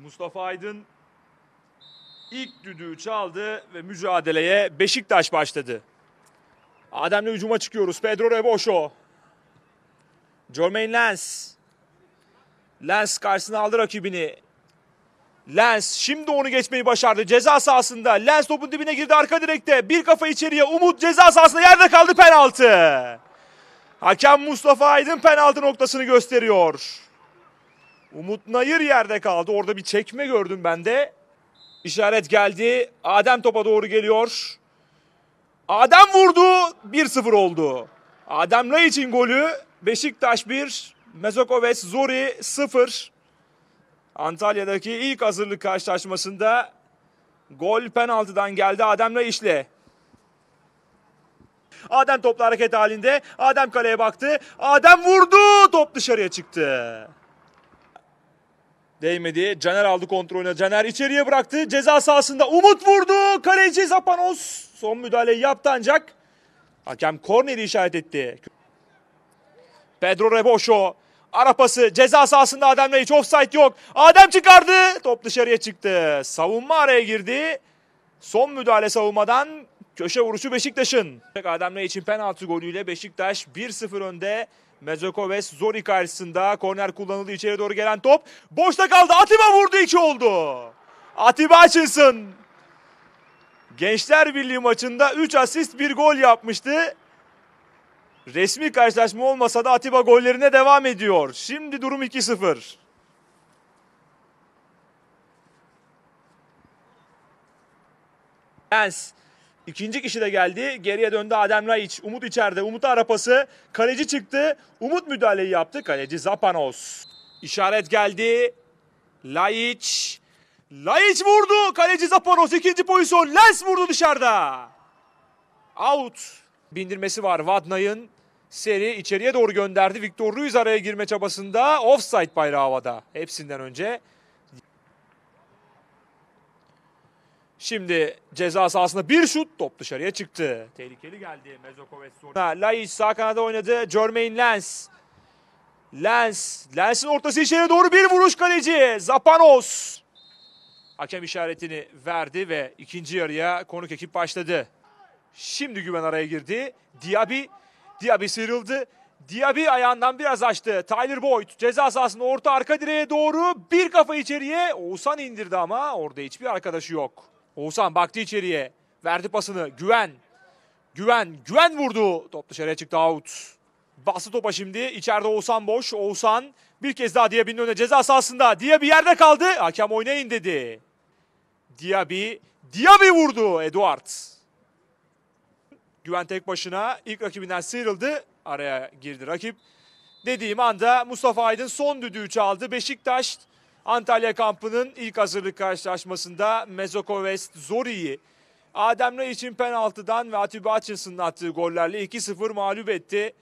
Mustafa Aydın ilk düdüğü çaldı ve mücadeleye Beşiktaş başladı. Adem'le hücuma çıkıyoruz. Pedro Reboşo. Jermaine Lens. Lens karşısına aldı rakibini. Lens şimdi onu geçmeyi başardı. Ceza sahasında. Lens topun dibine girdi arka direkte. Bir kafa içeriye. Umut ceza sahasında yerde kaldı penaltı. Hakem Mustafa Aydın penaltı noktasını gösteriyor. Umut Nayır yerde kaldı. Orada bir çekme gördüm ben de. İşaret geldi. Adem topa doğru geliyor. Adem vurdu. 1-0 oldu. Adem için golü. Beşiktaş 1, Mezokoves Zori 0. Antalya'daki ilk hazırlık karşılaşmasında gol penaltıdan geldi Adem işle. Adem topla hareket halinde. Adem kaleye baktı. Adem vurdu. Top dışarıya çıktı. Değmedi. Caner aldı kontrolüne. Caner içeriye bıraktı. Ceza sahasında Umut vurdu. Kaleci Zapanos son müdahaleyi yaptı ancak hakem korneri işaret etti. Pedro Reboşo Arapası ceza sahasında Adem hiç Offside yok. Adem çıkardı. Top dışarıya çıktı. Savunma araya girdi. Son müdahale savunmadan köşe vuruşu Beşiktaş'ın. Adem için penaltı golüyle Beşiktaş 1-0 önde. Mezokoves Zori karşısında korner kullanıldı içeri doğru gelen top. Boşta kaldı Atiba vurdu 2 oldu. Atiba Hutchinson. Gençler Birliği maçında 3 asist 1 gol yapmıştı. Resmi karşılaşma olmasa da Atiba gollerine devam ediyor. Şimdi durum 2-0. Lens İkinci kişi de geldi. Geriye döndü Adem Raiç. Umut içeride. Umut arapası. Kaleci çıktı. Umut müdahaleyi yaptı. Kaleci Zapanos. İşaret geldi. Laiç. Laiç vurdu. Kaleci Zapanos ikinci pozisyon. Lens vurdu dışarıda. Out. Bindirmesi var Vadnay'ın. Seri içeriye doğru gönderdi. Victor Ruiz araya girme çabasında. Offside bayrağı havada. Hepsinden önce. Şimdi ceza sahasında bir şut top dışarıya çıktı. Tehlikeli geldi Mezokovet zorla. Laiç sağ kanada oynadı. Jermaine Lens. Lens. Lens'in ortası içeri doğru bir vuruş kaleci. Zapanos. Hakem işaretini verdi ve ikinci yarıya konuk ekip başladı. Şimdi Güven araya girdi. Diaby. Diaby sıyrıldı. Diaby ayağından biraz açtı. Tyler Boyd ceza sahasının orta arka direğe doğru bir kafa içeriye. Oğuzhan indirdi ama orada hiçbir arkadaşı yok. Oğuzhan baktı içeriye. Verdi pasını. Güven. Güven. Güven vurdu. Top dışarıya çıktı out. Bastı topa şimdi. İçeride Oğuzhan boş. Oğuzhan bir kez daha Diaby'nin önüne ceza sahasında. Diaby yerde kaldı. Hakem oynayın dedi. Diaby. Diaby vurdu. Eduard. Güven tek başına ilk rakibinden sıyrıldı. Araya girdi rakip. Dediğim anda Mustafa Aydın son düdüğü çaldı. Beşiktaş Antalya kampının ilk hazırlık karşılaşmasında Mezokovest Zori'yi Adem için penaltıdan ve Atiba Hutchinson'ın attığı gollerle 2-0 mağlup etti.